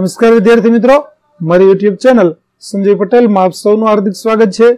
નમસ્કાર વિદ્યાર્થી મિત્રો મારી યુટ્યુબ ચેનલ સંજય પટેલમાં આપ સૌનું હાર્દિક સ્વાગત છે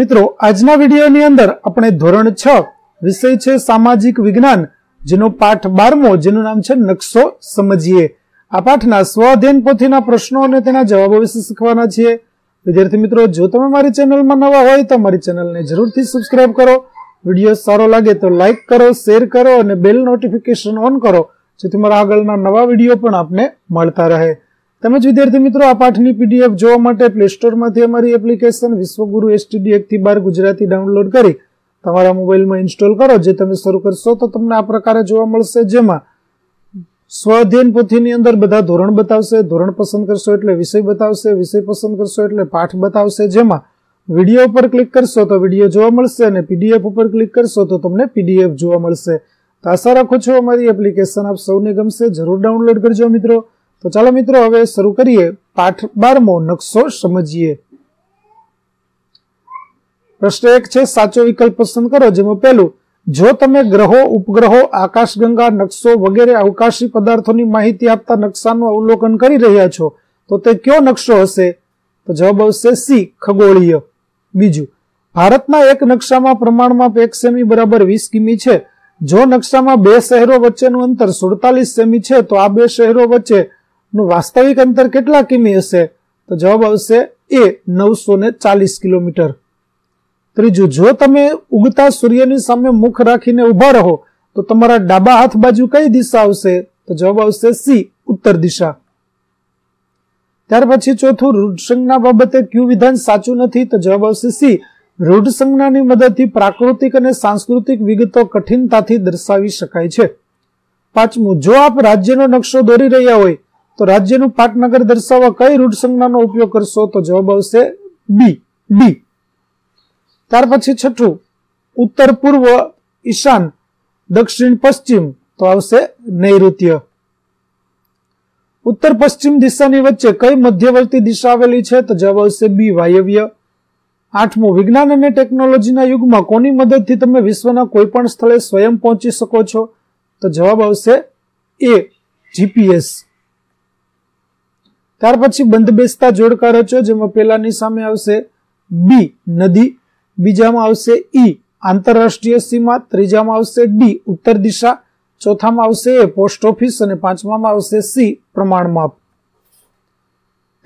મિત્રો આજના વિડીયોની અંદર આપણે ધોરણ છ વિષય છે સામાજિક વિજ્ઞાન જેનો પાઠ બારમો જેનું નામ છે નકશો સમજીએ આ પાઠના સ્વાધ્યન પોથીના પ્રશ્નો અને તેના જવાબો વિશે શીખવાના છીએ વિદ્યાર્થી મિત્રો જો તમે મારી ચેનલમાં નવા હોય તો મારી ચેનલને જરૂરથી સબસ્ક્રાઇબ કરો વિડિઓ સારો લાગે તો લાઈક કરો શેર કરો અને બેલ નોટિફિકેશન ઓન કરો જેથી તમારા આગળના નવા વિડિઓ પણ આપને મળતા રહે તમે જે વિદ્યાર્થી મિત્રો આ પાઠની પીડીએફ જોવા માટે પ્લે સ્ટોરમાંથી અમારી એપ્લિકેશન વિશ્વગુરુ એસ્ટડીએફ થી બાર ગુજરાતી ડાઉનલોડ કરી તમારા મોબાઈલ માં ઇન્સ્ટોલ કરો જે તમે શરૂ કરશો તો તમને આ प्रकारे જોવા મળશે જેમાં સ્વઅધિન પુઠી ની અંદર બધા ધોરણ બતાવશે ધોરણ પસંદ કરશો એટલે વિષય બતાવશે વિષય પસંદ કરશો એટલે પાઠ બતાવશે જેમાં વિડીયો ઉપર ક્લિક કરશો તો વિડીયો જોવા મળશે અને પીડીએફ ઉપર ક્લિક કરશો તો તમને પીડીએફ જોવા મળશે તો આશા રાખું છું અમારી એપ્લિકેશન આપ સૌને ગમશે જરૂર ડાઉનલોડ કરજો મિત્રો તો ચાલો મિત્રો હવે શરૂ કરીએ પાઠ બારમો નકશો સમજીએ પ્રશ્ન એક છે સાચો વિકલ્પ પસંદ કરો જેમાં પહેલું જો તમે ગ્રહો ઉપગ્રહો આકાશગંગા નકશો વગેરે અવકાશી પદાર્થોની માહિતી આપતા નકશાનું અવલોકન કરી રહ્યા છો તો તે કયો નકશો હશે તો જવાબ આવશે સી ખગોળીય બીજું ભારતના એક નકશામાં પ્રમાણમાં એક સેમી બરાબર વીસ કિમી છે જો નકશામાં બે શહેરો વચ્ચેનું અંતર સુડતાલીસ સેમી છે તો આ બે શહેરો વચ્ચેનું વાસ્તવિક અંતર કેટલા કિમી હશે તો જવાબ આવશે એ નવસો ને ચાલીસ કિલોમીટર ત્રીજું જો તમે ઉગતા સૂર્યની સામે મુખ રાખીને ઊભા રહો તો તમારા ડાબા હાથ બાજુ કઈ દિશા આવશે તો જવાબ આવશે સી ઉત્તર દિશા ત્યાર પછી ચોથું રૂઢસંજ્ઞા બાબતે ક્યુ વિધાન સાચું નથી તો જવાબ આવશે સી રૂઢસંજ્ઞાની મદદથી પ્રાકૃતિક અને સાંસ્કૃતિક વિગતો કઠિનતાથી દર્શાવી શકાય છે પાંચમું જો આપ રાજ્યનો નકશો દોરી રહ્યા હોય તો રાજ્યનું પાટનગર દર્શાવવા કઈ રૂઢસંજ્ઞાનો ઉપયોગ કરશો તો જવાબ આવશે બી ડી ત્યાર પછી છઠ્ઠું ઉત્તર પૂર્વ ઈશાન દક્ષિણ પશ્ચિમ તો આવશે નૈઋત્ય ઉત્તર પશ્ચિમ દિશાની વચ્ચે કઈ મધ્યવર્તી દિશા આવેલી છે તો જવાબ આવશે બી વાયવ્ય આઠમું વિજ્ઞાન અને ટેકનોલોજીના યુગમાં કોની મદદથી તમે વિશ્વના કોઈ પણ સ્થળે સ્વયં પહોંચી શકો છો તો જવાબ આવશે એ જીપીએસ ત્યાર પછી બંધ બેસતા જોડકા રચો જેમાં પેલાની સામે આવશે બી નદી બીજામાં આવશે ઈ આંતરરાષ્ટ્રીય સીમા ત્રીજામાં આવશે ડી ઉત્તર દિશા ચોથામાં આવશે એ પોસ્ટ ઓફિસ અને પાંચમામાં આવશે સી પ્રમાણ માપ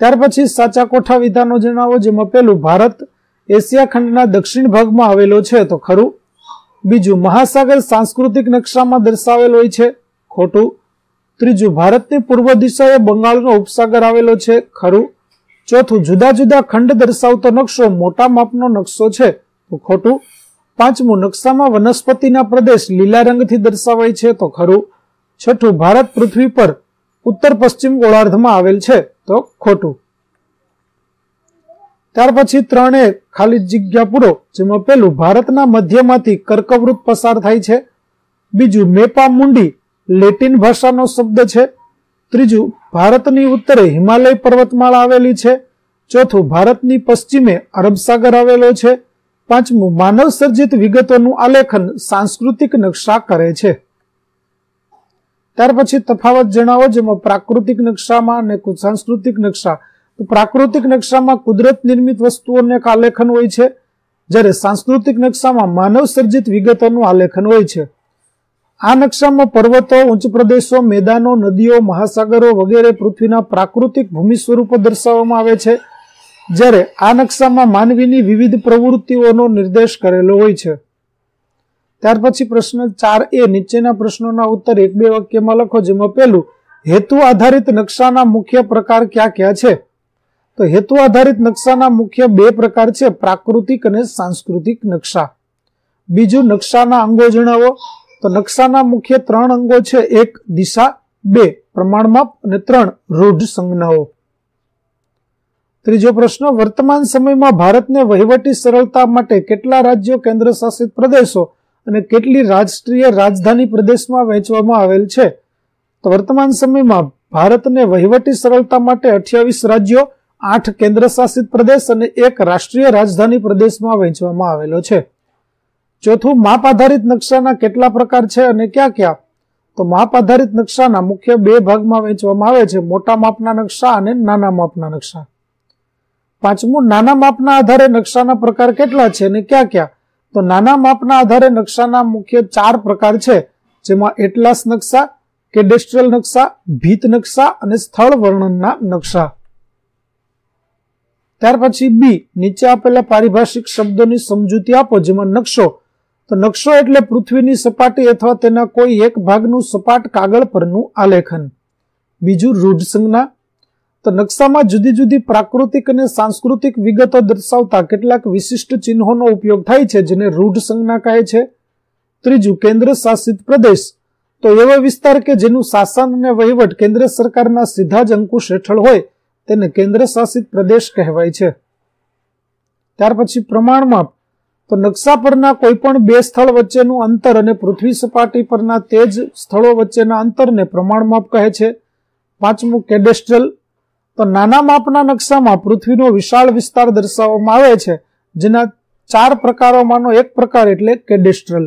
ત્યાર પછી સાચા કોઠા વિધાનો જણાવો જેમાં પહેલું ભારત એશિયા ખંડના દક્ષિણ ભાગમાં આવેલો છે તો ખરું બીજું મહાસાગર સાંસ્કૃતિક નકશામાં દર્શાવેલ હોય છે ખોટું ત્રીજું ભારતની પૂર્વ દિશાએ બંગાળનો ઉપસાગર આવેલો છે ખરું ચોથું જુદા જુદા ખંડ દર્શાવતો નકશો મોટા માપનો નકશો છે તો ખોટું પાંચમું નકશામાં વનસ્પતિના પ્રદેશ લીલા રંગથી દર્શાવાય છે તો ખરું છઠ્ઠું ભારત પૃથ્વી પર ઉત્તર પશ્ચિમ ગોળાર્ધમાં આવેલ છે તો ખોટું ત્યાર પછી ત્રણે ખાલી જગ્યા પૂરો જેમાં પેલું ભારતના મધ્યમાંથી કર્કવૃત પસાર થાય છે બીજું મેપા મુંડી લેટિન ભાષાનો શબ્દ છે ત્રીજું ભારતની ઉત્તરે હિમાલય પર્વતમાળા આવેલી છે ચોથું ભારતની પશ્ચિમે અરબ સાગર આવેલો છે પાંચમું માનવ સર્જિત વિગતોનું આલેખન સાંસ્કૃતિક નકશા કરે છે ત્યાર પછી તફાવત જણાવો જેમાં પ્રાકૃતિક નકશામાં અને સાંસ્કૃતિક નકશા તો પ્રાકૃતિક નકશામાં કુદરત નિર્મિત વસ્તુઓને આલેખન હોય છે જ્યારે સાંસ્કૃતિક નકશામાં માનવ સર્જિત વિગતોનું આલેખન હોય છે આ નકશામાં પર્વતો ઉચ્ચ પ્રદેશો મેદાનો નદીઓ મહાસાગરો વગેરે પૃથ્વીના પ્રાકૃતિક ભૂમિ સ્વરૂપો દર્શાવવામાં આવે છે જ્યારે આ નકશામાં માનવીની વિવિધ પ્રવૃત્તિઓનો નિર્દેશ કરેલો હોય છે ત્યાર પછી પ્રશ્ન ચાર એ નીચેના પ્રશ્નોના ઉત્તર એક બે વાક્યમાં લખો જેમાં પહેલું હેતુ આધારિત નકશાના મુખ્ય પ્રકાર ક્યાં ક્યાં છે તો હેતુ આધારિત નકશાના મુખ્ય બે પ્રકાર છે પ્રાકૃતિક અને સાંસ્કૃતિક નકશા બીજું નકશાના અંગો જણાવો તો નકશાના મુખ્ય ત્રણ અંગો છે એક દિશા બે પ્રમાણમાપ અને ત્રણ રૂઢ સંજ્ઞાઓ ત્રીજો પ્રશ્ન વર્તમાન સમયમાં ભારતને વહીવટી સરળતા માટે કેટલા રાજ્યો કેન્દ્ર શાસિત પ્રદેશો અને કેટલી રાષ્ટ્રીય રાજધાની પ્રદેશમાં વહેંચવામાં આવેલ છે તો વર્તમાન સમયમાં ભારતને વહીવટી સરળતા માટે અઠ્યાવીસ રાજ્યો આઠ કેન્દ્ર શાસિત પ્રદેશ અને એક રાષ્ટ્રીય રાજધાની પ્રદેશમાં વહેંચવામાં આવેલો છે ચોથું માપ આધારિત નકશાના કેટલા પ્રકાર છે અને ક્યાં ક્યાં તો માપ આધારિત નકશાના મુખ્ય બે ભાગમાં વહેંચવામાં આવે છે મોટા માપના નકશા અને નાના માપના નકશા પાંચમું નાના માપના આધારે નકશાના પ્રકાર કેટલા છે અને ક્યાં ક્યાં તો નાના માપના આધારે નકશાના મુખ્ય ચાર પ્રકાર છે જેમાં એટલાસ નકશા કેડેસ્ટ્રિયલ નકશા ભીત નકશા અને સ્થળ વર્ણનના નકશા ત્યાર પછી બી નીચે આપેલા પારિભાષિક શબ્દોની સમજૂતી આપો જેમાં નકશો તો નકશો એટલે પૃથ્વીની સપાટી અથવા તેના કોઈ એક ભાગનું સપાટ કાગળ પરનું આલેખન બીજું રૂઢ સંજ્ઞા તો નકશામાં જુદી જુદી પ્રાકૃતિક અને સાંસ્કૃતિક વિગતો દર્શાવતા કેટલાક વિશિષ્ટ ચિહ્નોનો ઉપયોગ થાય છે જેને રૂઢ સંજ્ઞા કહે છે ત્રીજું કેન્દ્ર શાસિત પ્રદેશ તો એવો વિસ્તાર કે જેનું શાસન અને વહીવટ કેન્દ્ર સરકારના સીધા જ અંકુશ હેઠળ હોય તેને કેન્દ્ર શાસિત પ્રદેશ કહેવાય છે ત્યાર પછી પ્રમાણમાં તો નકશા પરના કોઈ પણ બે સ્થળ વચ્ચેનું અંતર અને પૃથ્વી સપાટી પરના તે જ સ્થળો વચ્ચેના અંતરને પ્રમાણમાપ કહે છે પાંચમું કેડેસ્ટ્રલ તો નાના માપના નકશામાં પૃથ્વીનો વિશાળ વિસ્તાર દર્શાવવામાં આવે છે જેના ચાર પ્રકારોમાંનો એક પ્રકાર એટલે કેડેસ્ટ્રલ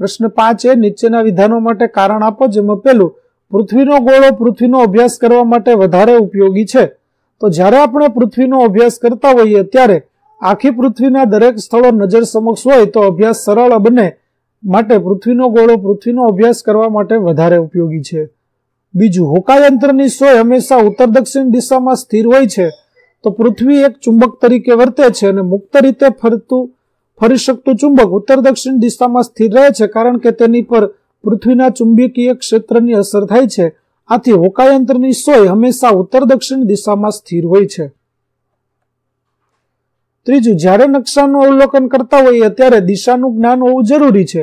પ્રશ્ન પાંચ એ નીચેના વિધાનો માટે કારણ આપો જેમાં પેલું પૃથ્વીનો ગોળો પૃથ્વીનો અભ્યાસ કરવા માટે વધારે ઉપયોગી છે તો જ્યારે આપણે પૃથ્વીનો અભ્યાસ કરતા હોઈએ ત્યારે આખી પૃથ્વીના દરેક સ્થળો નજર સમક્ષ હોય તો અભ્યાસ સરળ બને માટે પૃથ્વીનો ગોળો પૃથ્વીનો અભ્યાસ કરવા માટે વધારે ઉપયોગી છે બીજું હોકાયંત્રની સોય હંમેશા ઉત્તર દક્ષિણ દિશામાં સ્થિર હોય છે તો પૃથ્વી એક ચુંબક તરીકે વર્તે છે અને મુક્ત રીતે ફરતું ફરી શકતું ચુંબક ઉત્તર દક્ષિણ દિશામાં સ્થિર રહે છે કારણ કે તેની પર પૃથ્વીના ચુંબકીય ક્ષેત્રની અસર થાય છે આથી હોકાયંત્રની સોય હંમેશા ઉત્તર દક્ષિણ દિશામાં સ્થિર હોય છે ત્રીજું જ્યારે નકશાનું અવલોકન કરતા હોઈએ ત્યારે દિશાનું જ્ઞાન હોવું જરૂરી છે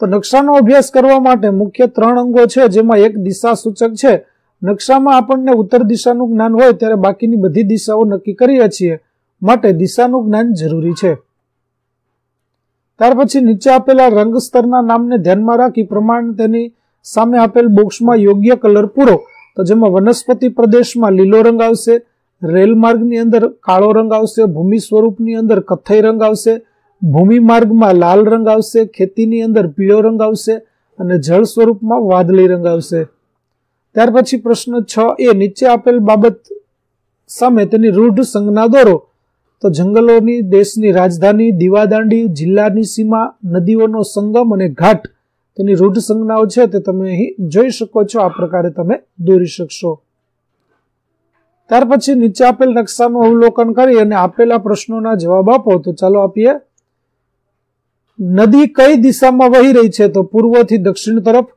તો નકશાનો અભ્યાસ કરવા માટે મુખ્ય ત્રણ અંગો છે જેમાં એક દિશા સૂચક છે નકશામાં આપણને ઉત્તર દિશાનું જ્ઞાન હોય ત્યારે બાકીની બધી દિશાઓ નક્કી કરીએ છીએ માટે દિશાનું જ્ઞાન જરૂરી છે ત્યાર પછી નીચે આપેલા રંગ સ્તરના નામને ધ્યાનમાં રાખી પ્રમાણે તેની સામે આપેલ બોક્સમાં યોગ્ય કલર પૂરો તો જેમાં વનસ્પતિ પ્રદેશમાં લીલો રંગ આવશે રેલ માર્ગની અંદર કાળો રંગ આવશે ભૂમિ સ્વરૂપની અંદર કથ્થઈ રંગ આવશે ભૂમિ માર્ગમાં લાલ રંગ આવશે ખેતીની અંદર પીળો રંગ આવશે અને જળ સ્વરૂપમાં વાદળી રંગ આવશે ત્યાર પછી પ્રશ્ન છ એ નીચે આપેલ બાબત સામે તેની રૂઢ સંજ્ઞા દોરો તો જંગલોની દેશની રાજધાની દીવાદાંડી જિલ્લાની સીમા નદીઓનો સંગમ અને ઘાટ તેની રૂઢ સંજ્ઞાઓ છે તે તમે અહીં જોઈ શકો છો આ પ્રકારે તમે દોરી શકશો ત્યાર પછી નીચે આપેલ નકશાનું અવલોકન કરી અને આપેલા પ્રશ્નોના જવાબ આપો તો ચાલો આપીએ નદી કઈ દિશામાં વહી રહી છે તો પૂર્વથી દક્ષિણ તરફ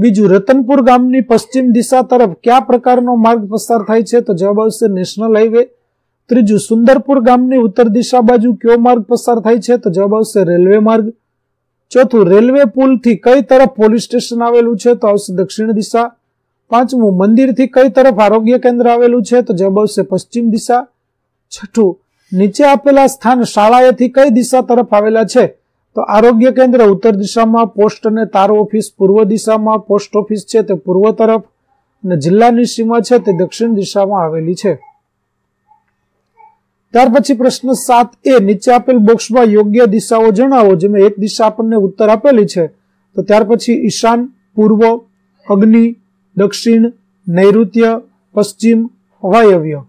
બીજું રતનપુર ગામની પશ્ચિમ દિશા તરફ કયા પ્રકારનો માર્ગ પસાર થાય છે તો જવાબ આવશે નેશનલ હાઈવે ત્રીજું સુંદરપુર ગામની ઉત્તર દિશા બાજુ કયો માર્ગ પસાર થાય છે તો જવાબ આવશે રેલવે માર્ગ ચોથું રેલવે પુલથી કઈ તરફ પોલીસ સ્ટેશન આવેલું છે તો આવશે દક્ષિણ દિશા પાંચમું મંદિરથી કઈ તરફ આરોગ્ય કેન્દ્ર આવેલું છે તો જવાબ આવશે પશ્ચિમ દિશા છઠ્ઠું નીચે આપેલા સ્થાન શાળાએથી કઈ દિશા તરફ આવેલા છે તો આરોગ્ય કેન્દ્ર ઉત્તર દિશામાં પોસ્ટ અને તાર ઓફિસ પૂર્વ દિશામાં પોસ્ટ ઓફિસ છે તે પૂર્વ તરફ અને જિલ્લાની સીમા છે તે દક્ષિણ દિશામાં આવેલી છે ત્યાર પછી પ્રશ્ન સાત એ નીચે આપેલ બોક્સમાં યોગ્ય દિશાઓ જણાવો જેમાં એક દિશા આપણને ઉત્તર આપેલી છે તો ત્યાર પછી ઈશાન પૂર્વ અગ્નિ દક્ષિણ નૈઋત્ય પશ્ચિમ વાયવ્ય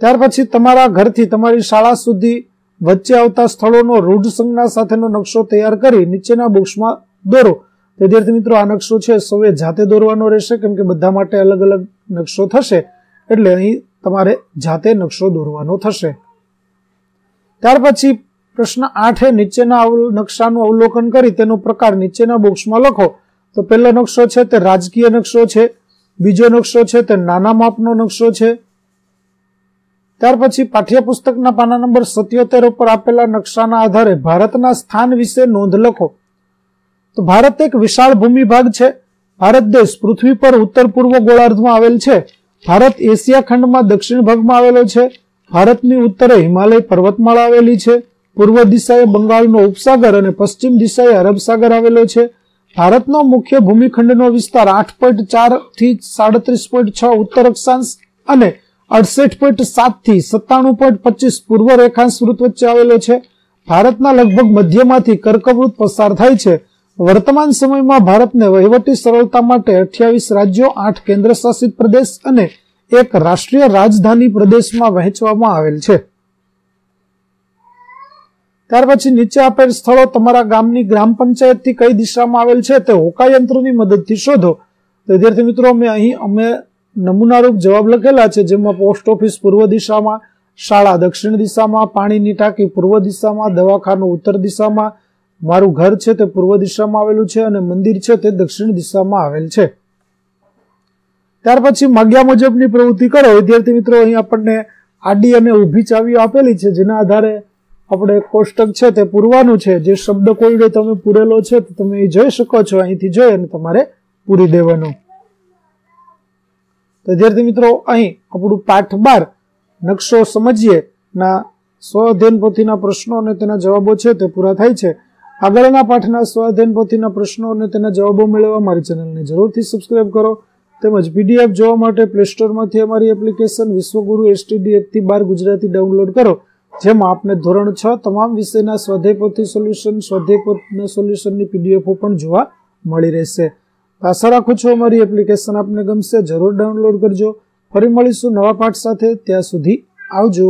ત્યાર પછી તમારા ઘરથી તમારી શાળા સુધી વચ્ચે આવતા સ્થળોનો રૂઢ સંજ્ઞા સાથેનો નકશો તૈયાર કરી નીચેના બોક્સમાં દોરો વિદ્યાર્થી મિત્રો આ નકશો છે સૌએ જાતે દોરવાનો રહેશે કેમ કે બધા માટે અલગ અલગ નકશો થશે એટલે અહીં તમારે જાતે નકશો દોરવાનો થશે ત્યાર પછી પ્રશ્ન આઠે નીચેના નકશાનું અવલોકન કરી તેનો પ્રકાર નીચેના બોક્સમાં લખો તો પહેલો નકશો છે તે રાજકીય નકશો છે બીજો નકશો છે તે નાના માપનો નકશો છે ત્યાર પછી પાઠ્યપુસ્તકના પાના નંબર સત્યોતેર ઉપર આપેલા નકશાના આધારે ભારતના સ્થાન વિશે નોંધ લખો તો ભારત એક વિશાળ ભૂમિભાગ છે ભારત દેશ પૃથ્વી પર ઉત્તર પૂર્વ ગોળાર્ધમાં આવેલ છે ભારત એશિયા ખંડમાં દક્ષિણ ભાગમાં આવેલો છે ભારતની ઉત્તરે હિમાલય પર્વતમાળા આવેલી છે પૂર્વ દિશાએ બંગાળનો ઉપસાગર અને પશ્ચિમ દિશાએ અરબ સાગર આવેલો છે ભારતનો મુખ્ય ભૂમિખંડનો વિસ્તાર આઠ પોઈન્ટ ચાર થી સાડત્રીસ પોઈન્ટ છ ઉત્તર અક્ષાંશ અને અડસઠ પોઈન્ટ સાત થી સત્તાણું પોઈન્ટ પચીસ પૂર્વ રેખાંશ વૃત્ત વચ્ચે આવેલો છે ભારતના લગભગ મધ્યમાંથી કર્કવૃત પસાર થાય છે વર્તમાન સમયમાં ભારતને વહીવટી સરળતા માટે અઠ્યાવીસ રાજ્યો આઠ કેન્દ્રશાસિત પ્રદેશ અને એક રાષ્ટ્રીય રાજધાની પ્રદેશમાં વહેંચવામાં આવેલ છે ત્યાર પછી નીચે આપેલ સ્થળો તમારા ગામની ગ્રામ પંચાયતથી કઈ દિશામાં આવેલ છે તે હોકાયંત્રોની મદદથી શોધો વિદ્યાર્થી મિત્રો અમે અહીં અમે નમૂનારૂપ જવાબ લખેલા છે જેમાં પોસ્ટ ઓફિસ પૂર્વ દિશામાં શાળા દક્ષિણ દિશામાં પાણીની ટાંકી પૂર્વ દિશામાં દવાખાનું ઉત્તર દિશામાં મારું ઘર છે તે પૂર્વ દિશામાં આવેલું છે અને મંદિર છે તે દક્ષિણ દિશામાં આવેલ છે ત્યાર પછી માગ્યા મુજબની પ્રવૃત્તિ કરો વિદ્યાર્થી મિત્રો અહીં આપણને આડી અને ઊભી ચાવીઓ આપેલી છે જેના આધારે આપણે કોષ્ટક છે તે પૂરવાનું છે જે શબ્દ કોઈ તમે પૂરેલો છે તો તમે એ જોઈ શકો છો અહીંથી જોઈ અને તમારે પૂરી દેવાનું તો વિદ્યાર્થી મિત્રો અહીં આપણું પાઠ બાર નકશો સમજીએ ના સ્વઅધ્યયન પોથીના પ્રશ્નો અને તેના જવાબો છે તે પૂરા થાય છે આગળના પાઠના સ્વઅધ્યયન પોથીના પ્રશ્નો અને તેના જવાબો મેળવવા મારી ચેનલને જરૂરથી સબસ્ક્રાઇબ કરો તેમજ પીડીએફ જોવા માટે પ્લે સ્ટોરમાંથી અમારી એપ્લિકેશન વિશ્વગુરુ એસટીડી એકથી બાર ગુજરાતી ડાઉનલોડ કરો જેમાં આપને ધોરણ છ તમામ વિષયના સ્વાધ્યાયપોથી સોલ્યુશન સ્વાધ્યાયપોથના સોલ્યુશનની પીડીએફો પણ જોવા મળી રહેશે આશા રાખું છું અમારી એપ્લિકેશન આપને ગમશે જરૂર ડાઉનલોડ કરજો ફરી મળીશું નવા પાઠ સાથે ત્યાં સુધી આવજો